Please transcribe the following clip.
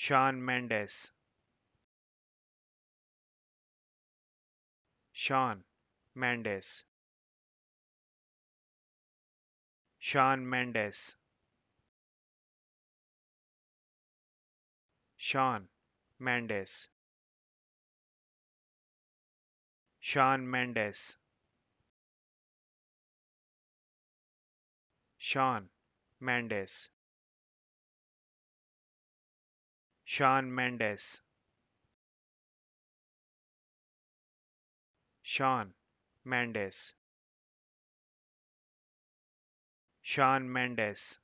Shawn Mendes. Shawn Mendes. Shawn Mendes. Shawn Mendes. Shawn Mendes. Shawn Mendes. Shawn Mendes. Shawn Mendes. Shawn Mendes.